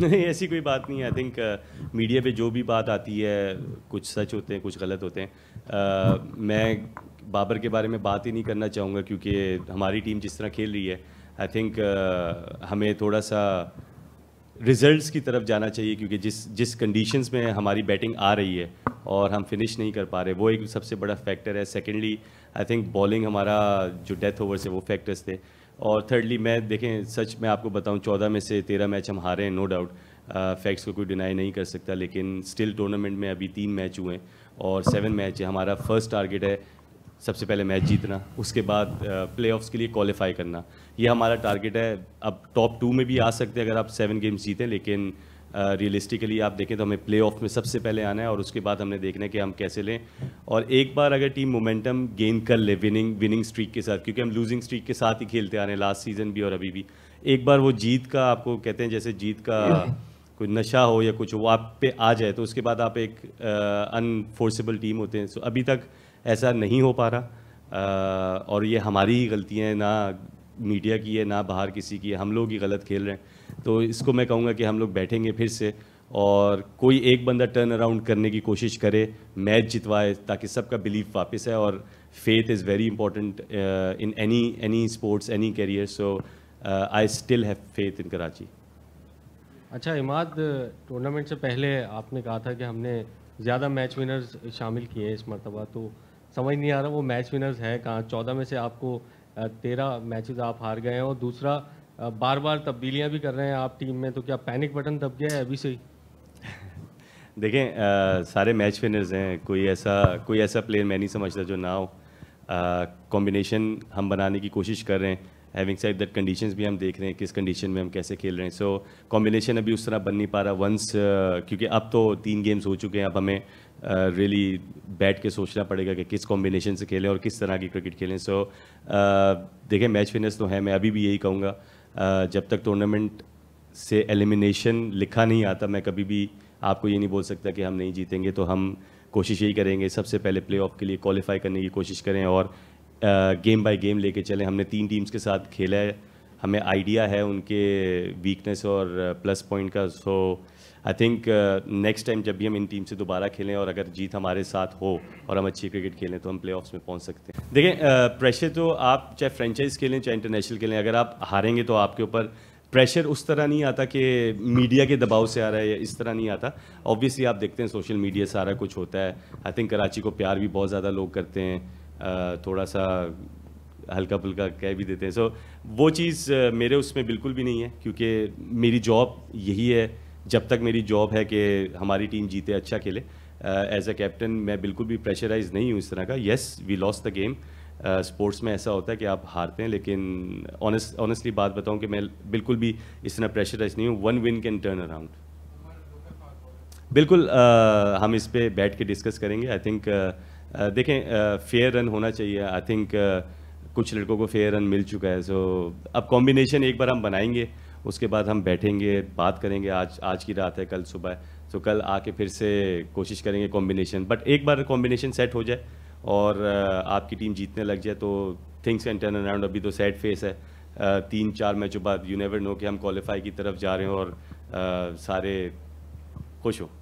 नहीं ऐसी कोई बात नहीं है आई थिंक मीडिया पे जो भी बात आती है कुछ सच होते हैं कुछ गलत होते हैं uh, मैं बाबर के बारे में बात ही नहीं करना चाहूँगा क्योंकि हमारी टीम जिस तरह खेल रही है आई थिंक uh, हमें थोड़ा सा रिजल्ट्स की तरफ जाना चाहिए क्योंकि जिस जिस कंडीशंस में हमारी बैटिंग आ रही है और हम फिनिश नहीं कर पा रहे वो एक सबसे बड़ा फैक्टर है सेकेंडली आई थिंक बॉलिंग हमारा जो डेथ ओवर्स है वो फैक्टर्स थे और थर्डली मैं देखें सच मैं आपको बताऊं चौदह में से तेरह मैच हम हारे हैं नो डाउट फैक्ट्स को कोई डिनाई नहीं कर सकता लेकिन स्टिल टूर्नामेंट में अभी तीन मैच हुए और सेवन मैच है हमारा फर्स्ट टारगेट है सबसे पहले मैच जीतना उसके बाद प्ले uh, के लिए क्वालिफाई करना यह हमारा टारगेट है अब टॉप टू में भी आ सकते हैं अगर आप सेवन गेम्स जीतें लेकिन रियलिस्टिकली आप देखें तो हमें प्ले में सबसे पहले आना है और उसके बाद हमने देखना है कि हम कैसे लें और एक बार अगर टीम मोमेंटम गेन कर ले विनिंग विनिंग स्ट्रीक के साथ क्योंकि हम लूजिंग स्ट्रीक के साथ ही खेलते आ रहे हैं लास्ट सीज़न भी और अभी भी एक बार वो जीत का आपको कहते हैं जैसे जीत का कोई नशा हो या कुछ वो आप पे आ जाए तो उसके बाद आप एक अनफोर्सेबल टीम होते हैं सो अभी तक ऐसा नहीं हो पा रहा और ये हमारी ही गलतियाँ ना मीडिया की है ना बाहर किसी की है हम लोग ही गलत खेल रहे हैं तो इसको मैं कहूँगा कि हम लोग बैठेंगे फिर से और कोई एक बंदा टर्न अराउंड करने की कोशिश करे मैच जितवाए ताकि सबका बिलीफ वापस है और faith is very important in any any sports any career so I still have faith in Karachi अच्छा इमाद टूर्नामेंट से पहले आपने कहा था कि हमने ज़्यादा मैच विनर्स शामिल किए हैं इस मरतबा तो समझ नहीं आ रहा वो मैच विनर्स हैं कहाँ चौदह में से आपको तेरह मैचेस आप हार गए हैं और दूसरा बार बार तब्दीलियां भी कर रहे हैं आप टीम में तो क्या पैनिक बटन दब गया है अभी से ही देखें आ, सारे मैच विनर्स हैं कोई ऐसा कोई ऐसा प्लेयर मैं नहीं समझता जो ना हो कॉम्बिनेशन हम बनाने की कोशिश कर रहे हैं हैविंग साइड दैट कंडीशंस भी हम देख रहे हैं किस कंडीशन में हम कैसे खेल रहे हैं सो so, कॉम्बिनेशन अभी उस तरह बन नहीं पा रहा वंस uh, क्योंकि अब तो तीन गेम्स हो चुके हैं अब हमें रियली बैठ के सोचना पड़ेगा कि किस कॉम्बिनेशन से खेलें और किस तरह की क्रिकेट खेलें सो देखें मैच फिनेस तो है मैं अभी भी यही कहूँगा जब तक टूर्नामेंट से एलिमिनेशन लिखा नहीं आता मैं कभी भी आपको ये नहीं बोल सकता कि हम नहीं जीतेंगे तो हम कोशिश यही करेंगे सबसे पहले प्ले ऑफ के लिए क्वालिफाई करने की कोशिश करें और गेम बाय गेम लेके चलें हमने तीन टीम्स के साथ खेला है हमें आइडिया है उनके वीकनेस और प्लस uh, पॉइंट का so I think next time जब भी हम इन टीम से दोबारा खेलें और अगर जीत हमारे साथ हो और हम अच्छी क्रिकेट खेलें तो हम प्ले में पहुँच सकते हैं देखें प्रेशर uh, तो आप चाहे फ्रेंचाइज खेलें चाहे इंटरनेशनल खेलें अगर आप हारेंगे तो आपके ऊपर प्रेशर उस तरह नहीं आता कि मीडिया के दबाव से आ रहा है या इस तरह नहीं आता ऑब्वियसली आप देखते हैं सोशल मीडिया सारा कुछ होता है आई थिंक कराची को प्यार भी बहुत ज़्यादा लोग करते हैं uh, थोड़ा सा हल्का फुल्का कह भी देते हैं सो so, वो चीज़ मेरे उसमें बिल्कुल भी नहीं है क्योंकि मेरी जॉब यही है जब तक मेरी जॉब है कि हमारी टीम जीते अच्छा खेले एज अ कैप्टन मैं बिल्कुल भी प्रेशराइज नहीं हूँ इस तरह का yes we loss the game sports में ऐसा होता है कि आप हारते हैं लेकिन ऑनेस्ट ऑनेस्टली बात बताऊं कि मैं बिल्कुल भी इस तरह प्रेशराइज नहीं हूँ one win can turn around बिल्कुल uh, हम इस पर बैठ के डिस्कस करेंगे आई थिंक uh, देखें फेयर रन होना चाहिए आई थिंक कुछ लड़कों को फेयर रन मिल चुका है सो अब कॉम्बिनेशन एक बार हम बनाएंगे उसके बाद हम बैठेंगे बात करेंगे आज आज की रात है कल सुबह है तो कल आके फिर से कोशिश करेंगे कॉम्बिनेशन बट एक बार कॉम्बिनेशन सेट हो जाए और आपकी टीम जीतने लग जाए तो थिंग्स एंड टर्न अराउंड अभी तो सेट फेस है तीन चार मैचों बाद यू नेवर नो कि हम क्वालिफाई की तरफ जा रहे हो और सारे खुश हो